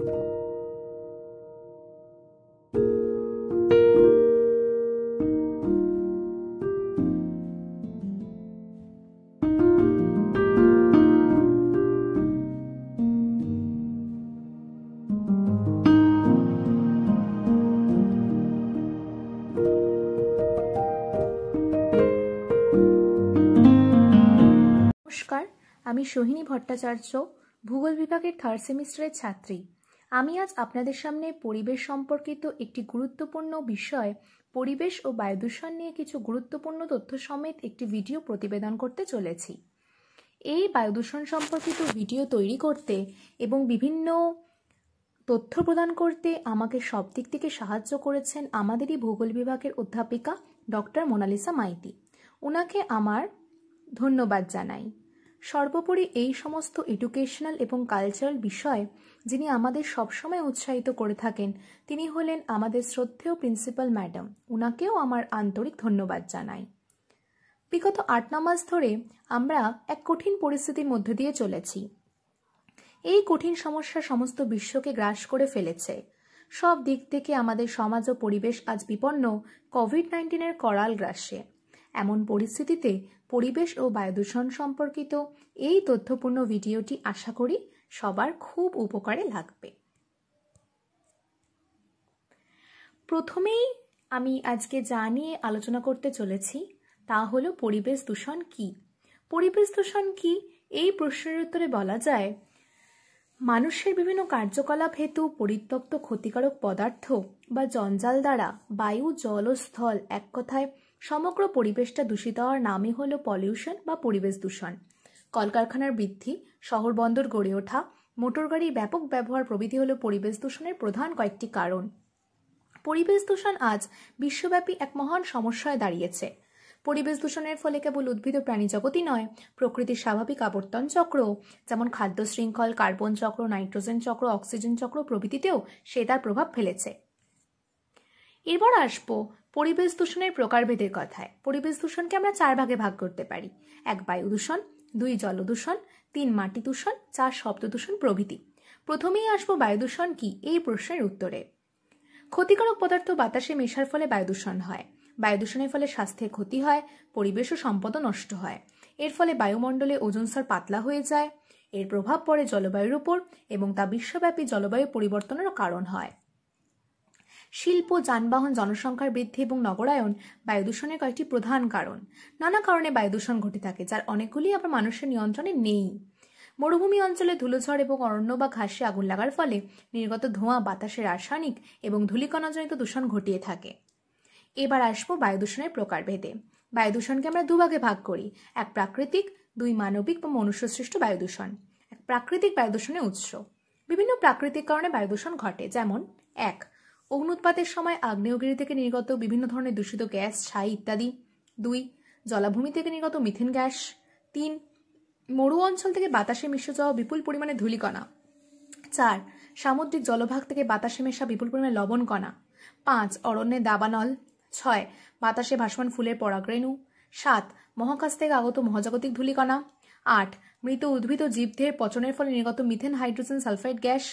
নমস্কার আমি সোহিনী ভট্টাচার্য ভূগোল বিভাগের থার্ড সেমিস্টারের ছাত্রী আমি আজ আপনাদের সামনে পরিবেশ সম্পর্কিত একটি গুরুত্বপূর্ণ বিষয় পরিবেশ ও বায়ুদূষণ নিয়ে কিছু গুরুত্বপূর্ণ তথ্য সমেত একটি ভিডিও প্রতিবেদন করতে চলেছি এই বায়ুদূষণ সম্পর্কিত ভিডিও তৈরি করতে এবং বিভিন্ন তথ্য প্রদান করতে আমাকে সব দিক থেকে সাহায্য করেছেন আমাদেরই ভূগোল বিভাগের অধ্যাপিকা ডক্টর মোনালিসা মাইতি ওনাকে আমার ধন্যবাদ জানাই সর্বোপরি এই সমস্ত এডুকেশনাল এবং কালচারাল বিষয় যিনি আমাদের সবসময় উৎসাহিত করে থাকেন তিনি হলেন আমাদের শ্রদ্ধেয় প্রিন্সিপাল ম্যাডাম উনাকেও আমার আন্তরিক ধন্যবাদ জানাই বিগত আট ন মাস ধরে আমরা এক কঠিন পরিস্থিতির মধ্যে দিয়ে চলেছি এই কঠিন সমস্যা সমস্ত বিশ্বকে গ্রাস করে ফেলেছে সব দিক থেকে আমাদের সমাজ ও পরিবেশ আজ বিপন্ন কোভিড নাইন্টিনের করাল গ্রাসে এমন পরিস্থিতিতে পরিবেশ ও বায়ুদূষণ সম্পর্কিত এই তথ্যপূর্ণ ভিডিওটি আশা করি সবার খুব উপকারে লাগবে প্রথমেই আমি আজকে যা নিয়ে আলোচনা করতে চলেছি তা হল পরিবেশ দূষণ কি পরিবেশ দূষণ কি এই প্রশ্নের উত্তরে বলা যায় মানুষের বিভিন্ন কার্যকলাপ হেতু পরিত্যক্ত ক্ষতিকারক পদার্থ বা জঞ্জাল দ্বারা বায়ু জল ও স্থল এক কথায় সমগ্র পরিবেশটা দূষিত হওয়ার নামই হলো পলিউশন বা পরিবেশ দূষণ কলকারখানার বৃদ্ধি শহর বন্দর গড়ে ওঠা মোটরগাড়ির ব্যাপক ব্যবহার প্রভৃতি হলো পরিবেশ দূষণের প্রধান কয়েকটি কারণ পরিবেশ দূষণ আজ বিশ্বব্যাপী এক মহান সমস্যায় দাঁড়িয়েছে পরিবেশ দূষণের ফলে কেবল উদ্ভিদ ও প্রাণী জগতই নয় প্রকৃতির স্বাভাবিক আবর্তন চক্র যেমন খাদ্য শৃঙ্খল কার্বন চক্র নাইট্রোজেন চক্র অক্সিজেন চক্র প্রভৃতিতেও সে তার প্রভাব ফেলেছে এরপর আসবো পরিবেশ দূষণের প্রকারভেদের কথায় পরিবেশ দূষণকে আমরা চার ভাগে ভাগ করতে পারি এক বায়ু দূষণ দুই জল দূষণ তিন মাটি দূষণ চার শব্দ দূষণ প্রভৃতি প্রথমেই আসবো বায়ু দূষণ কি এই প্রশ্নের উত্তরে ক্ষতিকারক পদার্থ বাতাসে মেশার ফলে বায়ু দূষণ হয় বায়ু দূষণের ফলে স্বাস্থ্যের ক্ষতি হয় পরিবেশ ও সম্পদ নষ্ট হয় এর ফলে বায়ুমণ্ডলে ওজন স্তর পাতলা হয়ে যায় এর প্রভাব পড়ে জলবায়ুর উপর এবং তা বিশ্বব্যাপী জলবায়ু পরিবর্তনেরও কারণ হয় শিল্প যানবাহন জনসংখ্যার বৃদ্ধি এবং নগরায়ন বায়ু দূষণের কয়েকটি প্রধান কারণ নানা কারণে বায়ু দূষণ ঘটে থাকে যার অনেকগুলি আবার মানুষের নিয়ন্ত্রণে নেই মরুভূমি অঞ্চলে ধুলোঝড় এবং অরণ্য বা ঘাসে আগুন লাগার ফলে নির্গত ধোঁয়া বাতাসে রাসায়নিক এবং ধূলিকণাজনিত দূষণ ঘটিয়ে থাকে এবার আসবো বায়ু দূষণের প্রকারভেদে বায়ু দূষণকে আমরা দুভাগে ভাগ করি এক প্রাকৃতিক দুই মানবিক বা সৃষ্ট বায়ু দূষণ এক প্রাকৃতিক বায়ু দূষণের উৎস বিভিন্ন প্রাকৃতিক কারণে বায়ু দূষণ ঘটে যেমন এক অগ্নুৎপাতের সময় আগ্নেয়গিরি থেকে নির্গত বিভিন্ন ধরনের দূষিত গ্যাস ছাই ইত্যাদি দুই জলাভূমি থেকে নির্গত মিথেন গ্যাস তিন মরু অঞ্চল থেকে বাতাসে মিশে যাওয়া বিপুল পরিমাণে ধূলিকণা চার সামুদ্রিক জলভাগ থেকে বাতাসে মেশা বিপুল পরিমাণে লবণ কণা পাঁচ অরণ্যে দাবানল ছয় বাতাসে ভাসমান ফুলের পরাগরেণু সাত মহাকাশ থেকে আগত মহাজাগতিক ধূলিকণা আট মৃত উদ্ভিদ ও জীবদের পচনের ফলে নির্গত মিথেন হাইড্রোজেন সালফাইড গ্যাস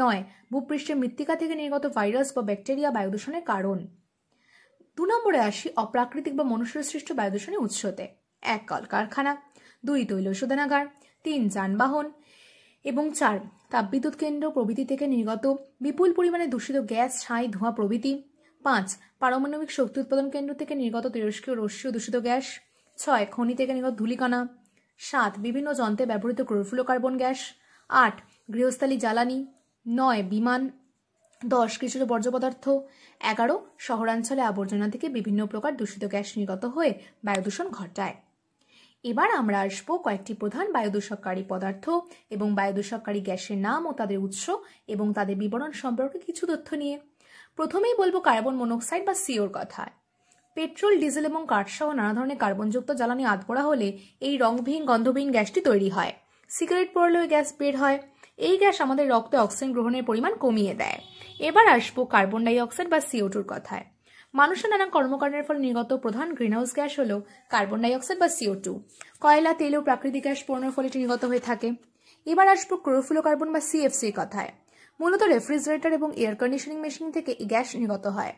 নয় ভূপৃষ্ঠের মৃত্তিকা থেকে নির্গত ভাইরাস বা ব্যাকটেরিয়া বায়ু দূষণের কারণ দু নম্বরে আসি অপ্রাকৃতিক বা মনুষ্য সৃষ্ট বায়ু দূষণের উৎসতে এক কলকারখানা দুই তৈল শোধনাগার তিন যানবাহন এবং চার তাপবিদ্যুৎ কেন্দ্র প্রভৃতি থেকে নির্গত বিপুল পরিমাণে দূষিত গ্যাস ছাই ধোঁয়া প্রভৃতি পাঁচ পারমাণবিক শক্তি উৎপাদন কেন্দ্র থেকে নির্গত তেরস্কীয় রশ্মীয় দূষিত গ্যাস ছয় খনি থেকে নির্গত ধূলিকণা সাত বিভিন্ন যন্ত্রে ব্যবহৃত কার্বন গ্যাস আট গৃহস্থালী জ্বালানি নয় বিমান দশ কৃষিজ বর্জ্য পদার্থ এগারো শহরাঞ্চলে আবর্জনা থেকে বিভিন্ন প্রকার দূষিত গ্যাস নির্গত হয়ে বায়ু দূষণ ঘটায় এবার আমরা আসবো কয়েকটি প্রধান বায়ুদূষককারী পদার্থ এবং বায়ুদূষককারী গ্যাসের নাম ও তাদের উৎস এবং তাদের বিবরণ সম্পর্কে কিছু তথ্য নিয়ে প্রথমেই বলবো কার্বন মনোক্সাইড বা সিওর কথা পেট্রোল ডিজেল এবং কাঠসহ নানা ধরনের কার্বনযুক্ত জ্বালানি আত করা হলে এই রংবিহীন গন্ধবিহীন গ্যাসটি তৈরি হয় সিগারেট পড়লেও গ্যাস বের হয় এই গ্যাস আমাদের রক্তে অক্সিজেন গ্রহণের পরিমাণ কমিয়ে দেয় এবার আসবো কার্বন ডাইঅক্সাইড বা সিও টুর কথায় মানুষের নানা কর্মকাণ্ডের ফলে নির্গত প্রধান গ্রিনহাউস গ্যাস হল কার্বন ডাইঅক্সাইড বা সিও টু কয়লা তেল ও প্রাকৃতিক গ্যাস পোড়ানোর ফলে এটি নির্গত হয়ে থাকে এবার আসবো কার্বন বা সিএফসির কথায় মূলত রেফ্রিজারেটর এবং এয়ার কন্ডিশনিং মেশিন থেকে এই গ্যাস নির্গত হয়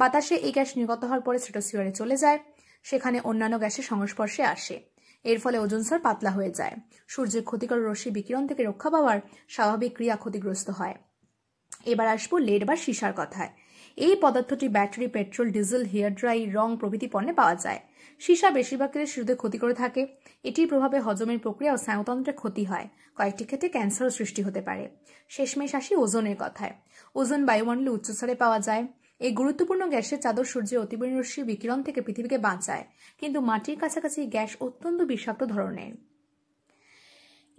বাতাসে এই গ্যাস নির্গত হওয়ার পরে স্ট্রেটোস্ফিয়ারে চলে যায় সেখানে অন্যান্য গ্যাসের সংস্পর্শে আসে এর ফলে ওজন স্তর পাতলা হয়ে যায় সূর্যের ক্ষতিকর রশ্মি বিকিরণ থেকে রক্ষা পাওয়ার স্বাভাবিক ক্রিয়া ক্ষতিগ্রস্ত হয় এবার আসবো লেড বা সীসার কথায় এই পদার্থটি battery petrol diesel hair dye রং প্রভৃতি পণ্যে পাওয়া যায় সীসা বেশিরভাগ ক্ষেত্রে শিশুদের ক্ষতি করে থাকে এটির প্রভাবে হজমের প্রক্রিয়া ও স্নায়ুতন্ত্রের ক্ষতি হয় কয়েকটি ক্ষেত্রে ক্যান্সারও সৃষ্টি হতে পারে শেষমেশ আসি ওজনের কথায় ওজন বায়ুমণ্ডলে উচ্চস্তরে পাওয়া যায় এই গুরুত্বপূর্ণ গ্যাসের চাদর সূর্যের অতিবেণুরশ্মি বিকিরণ থেকে পৃথিবীকে বাঁচায় কিন্তু মাটির কাছাকাছি গ্যাস অত্যন্ত বিষাক্ত ধরনের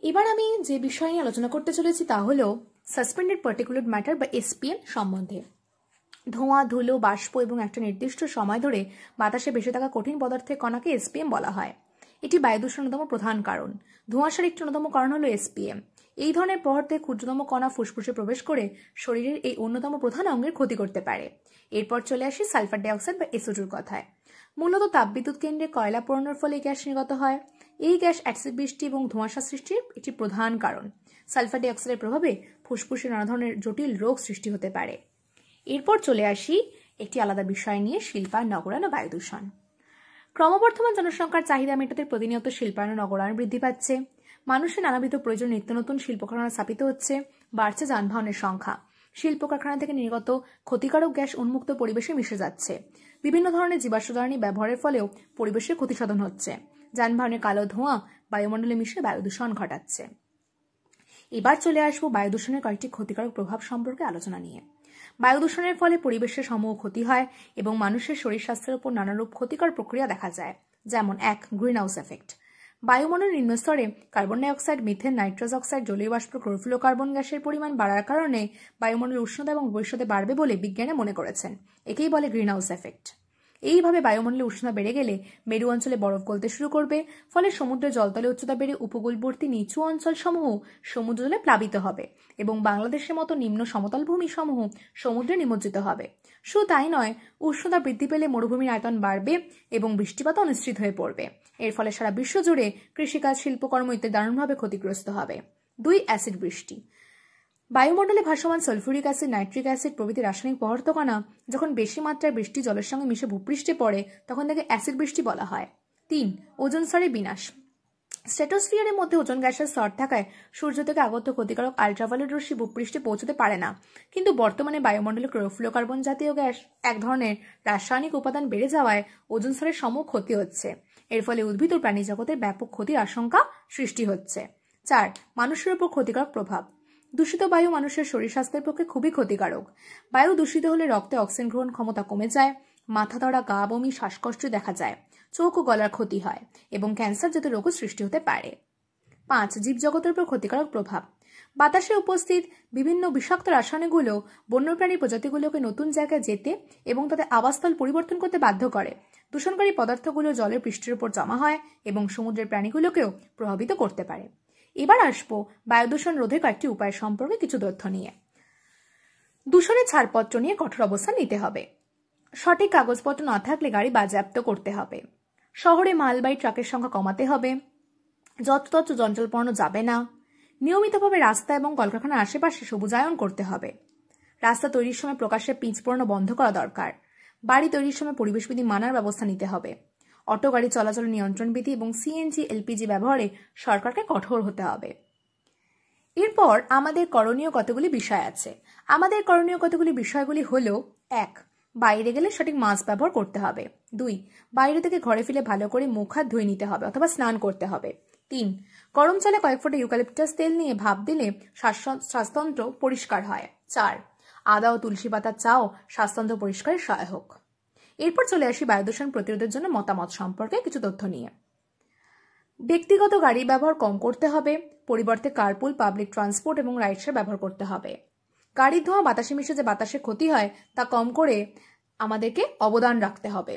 এবার আমি যে বিষয় নিয়ে আলোচনা করতে চলেছি তা হল সাসপেন্ডেড পার্টিকুলার ম্যাটার বা এসপিএম সম্বন্ধে ধোঁয়া ধুলো বাষ্প এবং একটা নির্দিষ্ট সময় ধরে বাতাসে ভেসে থাকা কঠিন পদার্থের কণাকে এসপিএম বলা হয় এটি বায়ু দূষণতম প্রধান কারণ ধোঁয়াশার একটি অন্যতম কারণ হলো এসপিএম এই ধরনের পদার্থে ক্ষুদ্রতম কণা ফুসফুসে প্রবেশ করে শরীরের এই অন্যতম প্রধান অঙ্গের ক্ষতি করতে পারে এরপর চলে আসি সালফার ডাইঅক্সাইড বা এসোডুর কথায় মূলত তাপবিদ্যুৎ কেন্দ্রে কয়লা পোড়ানোর ফলে গ্যাস নির্গত হয় এই গ্যাস অ্যাসিড বৃষ্টি এবং ধোঁয়াশা সৃষ্টির একটি প্রধান কারণ সালফার ডাইঅক্সাইডের প্রভাবে ফুসফুসে নানা ধরনের জটিল রোগ সৃষ্টি হতে পারে এরপর চলে আসি একটি আলাদা বিষয় নিয়ে শিল্পায়ন নগরায়ণ বায়ু দূষণ ক্রমবর্ধমান জনসংখ্যার চাহিদা মেটাতে প্রতিনিয়ত শিল্পায়ন নগরায়ণ বৃদ্ধি পাচ্ছে মানুষের নানাবিধ প্রয়োজন নিত্য নতুন শিল্পকারখানা স্থাপিত হচ্ছে বাড়ছে যানবাহনের সংখ্যা শিল্প কারখানা থেকে নির্গত ক্ষতিকারক গ্যাস উন্মুক্ত পরিবেশে মিশে যাচ্ছে বিভিন্ন ধরনের জীবাশ্মী ব্যবহারের ফলেও পরিবেশের ক্ষতি সাধন হচ্ছে যানবাহনের কালো ধোঁয়া বায়ুমণ্ডলে মিশে বায়ু দূষণ ঘটাচ্ছে এবার চলে আসবো বায়ু দূষণের কয়েকটি ক্ষতিকারক প্রভাব সম্পর্কে আলোচনা নিয়ে বায়ু দূষণের ফলে পরিবেশের সমূহ ক্ষতি হয় এবং মানুষের শরীর স্বাস্থ্যের উপর নানারূপ ক্ষতিকর প্রক্রিয়া দেখা যায় যেমন এক গ্রিন হাউস এফেক্ট বায়ুমণ্ডল নিম্নস্তরে carbon dioxide methane nitrous oxide জলীয় বাষ্প ক্লোরফ্লো কার্বন গ্যাসের পরিমাণ বাড়ার কারণে বায়ুমণ্ডলের উষ্ণতা এবং ভবিষ্যতে বাড়বে বলে বিজ্ঞানী মনে করেছেন একেই বলে গ্রিনহাউস এফেক্ট এইভাবে বায়ুমণ্ডলে উষ্ণতা বেড়ে গেলে মেরু অঞ্চলে বরফ গলতে শুরু করবে ফলে সমুদ্রে জলতলে উচ্চতা বেড়ে উপকূলবর্তী নিচু অঞ্চলসমূহ জলে প্লাবিত হবে এবং বাংলাদেশের মতো নিম্ন সমতল ভূমি সমূহ সমুদ্রে নিমজ্জিত হবে শুধু তাই নয় উষ্ণতা বৃদ্ধি পেলে মরুভূমির আয়তন বাড়বে এবং বৃষ্টিপাত অনিশ্চিত হয়ে পড়বে এর ফলে সারা বিশ্ব জুড়ে কৃষিকাজ শিল্পকর্ম ইত্যাদি দারুণভাবে ক্ষতিগ্রস্ত হবে দুই অ্যাসিড বৃষ্টি বায়ুমণ্ডলে ভাসমান সালফুরিক অ্যাসিড নাইট্রিক অ্যাসিড প্রভৃতি রাসায়নিক পদার্থ কণা যখন বেশি মাত্রায় বৃষ্টি জলের সঙ্গে মিশে ভূপৃষ্ঠে পড়ে তখন তাকে অ্যাসিড বৃষ্টি বলা হয় তিন ওজন স্তরে বিনাশ স্ট্র্যাটোস্ফিয়ারের মধ্যে ওজন গ্যাসের স্তর থাকায় সূর্য থেকে আগত ক্ষতিকারক আলট্রাভায়োলেট রশ্মি ভূপৃষ্ঠে পৌঁছতে পারে না কিন্তু বর্তমানে বায়ুমণ্ডলে ক্লোফ্লোকার্বন জাতীয় গ্যাস এক ধরনের রাসায়নিক উপাদান বেড়ে যাওয়ায় ওজন স্তরের সমূহ ক্ষতি হচ্ছে এর ফলে উদ্ভিদ ও প্রাণী জগতের ব্যাপক ক্ষতির আশঙ্কা সৃষ্টি হচ্ছে চার মানুষের উপর ক্ষতিকারক প্রভাব দূষিত বায়ু মানুষের শরীর স্বাস্থ্যের পক্ষে খুবই ক্ষতিকারক বায়ু দূষিত হলে রক্তে অক্সিজেন গ্রহণ ক্ষমতা কমে যায় মাথা ধরা গা বমি শ্বাসকষ্ট দেখা যায় চোখ ও গলার ক্ষতি হয় এবং ক্যান্সার জাতীয় রোগও সৃষ্টি হতে পারে পাঁচ জীবজগতের উপর ক্ষতিকারক প্রভাব বাতাসে উপস্থিত বিভিন্ন বিষাক্ত রাসায়নিকগুলো বন্যপ্রাণী প্রজাতিগুলোকে নতুন জায়গায় যেতে এবং তাদের আবাসস্থল পরিবর্তন করতে বাধ্য করে দূষণকারী পদার্থগুলো জলের পৃষ্ঠের উপর জমা হয় এবং সমুদ্রের প্রাণীগুলোকেও প্রভাবিত করতে পারে এবার আসবো বায়ুদূষণ রোধে কয়েকটি উপায় সম্পর্কে কিছু তথ্য নিয়ে দূষণের ছাড়পত্র নিয়ে কঠোর অবস্থান নিতে হবে সঠিক কাগজপত্র না থাকলে গাড়ি বাজেয়াপ্ত করতে হবে শহরে মালবাহী ট্রাকের সংখ্যা কমাতে হবে যত্রতত্র জঞ্জল যাবে না নিয়মিতভাবে রাস্তা এবং কলকারখানার আশেপাশে সবুজায়ন করতে হবে রাস্তা তৈরির সময় প্রকাশ্যে পিচ পোড়ানো বন্ধ করা দরকার বাড়ি তৈরির সময় পরিবেশবিধি মানার ব্যবস্থা নিতে হবে অটো গাড়ি চলাচল নিয়ন্ত্রণ বিধি এবং সিএনজি এলপিজি ব্যবহারে সরকারকে কঠোর হতে হবে এরপর আমাদের করণীয় কতগুলি বিষয় আছে আমাদের করণীয় কতগুলি বিষয়গুলি হল এক বাইরে গেলে সঠিক মাস্ক ব্যবহার করতে হবে দুই বাইরে থেকে ঘরে ফিরে ভালো করে মুখ হাত ধুয়ে নিতে হবে অথবা স্নান করতে হবে তিন গরম চলে কয়েক ফুটে ইউক্যালিপটাস তেল নিয়ে ভাব দিলে শ্বাসতন্ত্র পরিষ্কার হয় চার আদা ও তুলসী পাতা চাও শ্বাসতন্ত্র পরিষ্কারে সহায়ক এরপর চলে আসি বায়ুদূষণ প্রতিরোধের জন্য মতামত সম্পর্কে কিছু তথ্য নিয়ে ব্যক্তিগত গাড়ি ব্যবহার কম করতে হবে পরিবর্তে কার্পুল পাবলিক ট্রান্সপোর্ট এবং রাইডসার ব্যবহার করতে হবে গাড়ির ধোঁয়া বাতাসে মিশে যে বাতাসে ক্ষতি হয় তা কম করে আমাদেরকে অবদান রাখতে হবে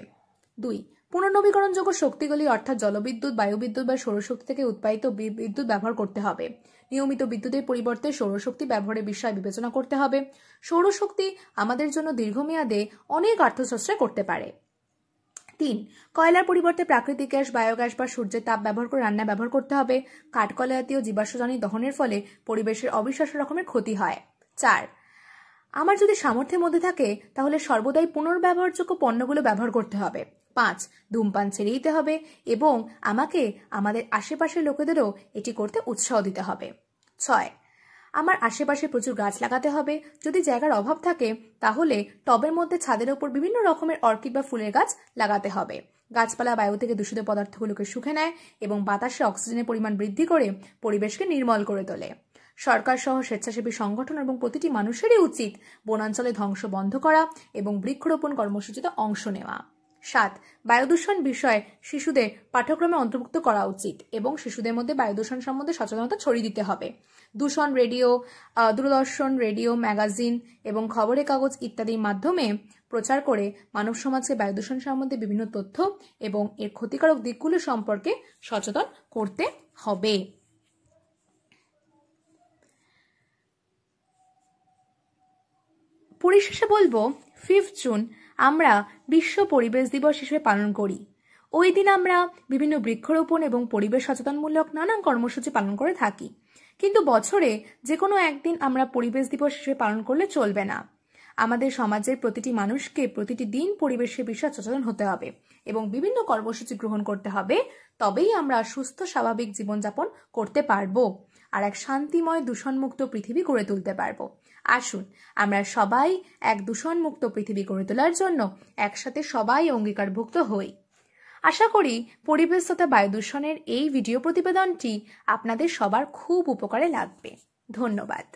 দুই পুনর্নবীকরণযোগ্য শক্তিগুলি অর্থাৎ জলবিদ্যুৎ বায়ুবিদ্যুৎ বা সৌরশক্তি থেকে উৎপাদিত বিদ্যুৎ ব্যবহার করতে হবে নিয়মিত বিদ্যুতের পরিবর্তে সৌরশক্তি ব্যবহারের বিষয় বিবেচনা করতে হবে সৌরশক্তি আমাদের জন্য দীর্ঘমেয়াদে অনেক আর্থসাশ্রয় করতে পারে তিন কয়লার পরিবর্তে প্রাকৃতিক গ্যাস বায়োগ্যাস বা সূর্যের তাপ ব্যবহার করে রান্না ব্যবহার করতে হবে কাঠকলা জাতীয় জীবাশ্মজনী দহনের ফলে পরিবেশের অবিশ্বাস্য রকমের ক্ষতি হয় চার আমার যদি সামর্থ্যের মধ্যে থাকে তাহলে সর্বদাই পুনর্ব্যবহারযোগ্য পণ্যগুলো ব্যবহার করতে হবে পাঁচ ধূমপান ছেড়ে দিতে হবে এবং আমাকে আমাদের আশেপাশের লোকেদেরও এটি করতে উৎসাহ দিতে হবে ছয় আমার আশেপাশে প্রচুর গাছ লাগাতে হবে যদি জায়গার অভাব থাকে তাহলে টবের মধ্যে ছাদের ওপর বিভিন্ন রকমের অর্কিড বা ফুলের গাছ লাগাতে হবে গাছপালা বায়ু থেকে দূষিত পদার্থগুলোকে শুকে নেয় এবং বাতাসে অক্সিজেনের পরিমাণ বৃদ্ধি করে পরিবেশকে নির্মল করে তোলে সরকার সহ স্বেচ্ছাসেবী সংগঠন এবং প্রতিটি মানুষেরই উচিত বনাঞ্চলে ধ্বংস বন্ধ করা এবং বৃক্ষরোপণ কর্মসূচিতে অংশ নেওয়া সাত বায়ুদূষণ বিষয়ে শিশুদের পাঠ্যক্রমে অন্তর্ভুক্ত করা উচিত এবং শিশুদের মধ্যে বায়ুদূষণ সম্বন্ধে সচেতনতা ছড়িয়ে দিতে হবে দূষণ রেডিও দূরদর্শন রেডিও ম্যাগাজিন এবং খবরের কাগজ ইত্যাদির মাধ্যমে প্রচার করে মানব সমাজকে বায়ুদূষণ সম্বন্ধে বিভিন্ন তথ্য এবং এর ক্ষতিকারক দিকগুলো সম্পর্কে সচেতন করতে হবে পরিশেষে বলবো ফিফথ জুন আমরা বিশ্ব পরিবেশ দিবস হিসেবে পালন করি ওই দিন আমরা বিভিন্ন বৃক্ষরোপণ এবং পরিবেশ সচেতনমূলক নানান কর্মসূচি পালন করে থাকি কিন্তু বছরে যে কোনো একদিন আমরা পরিবেশ দিবস হিসেবে পালন করলে চলবে না আমাদের সমাজের প্রতিটি মানুষকে প্রতিটি দিন পরিবেশের বিষয়ে সচেতন হতে হবে এবং বিভিন্ন কর্মসূচি গ্রহণ করতে হবে তবেই আমরা সুস্থ স্বাভাবিক জীবনযাপন করতে পারবো আর এক শান্তিময় দূষণমুক্ত পৃথিবী গড়ে তুলতে পারবো আসুন আমরা সবাই এক দূষণমুক্ত পৃথিবী গড়ে তোলার জন্য একসাথে সবাই অঙ্গীকারভুক্ত হই আশা করি পরিবেশ তথা বায়ু দূষণের এই ভিডিও প্রতিবেদনটি আপনাদের সবার খুব উপকারে লাগবে ধন্যবাদ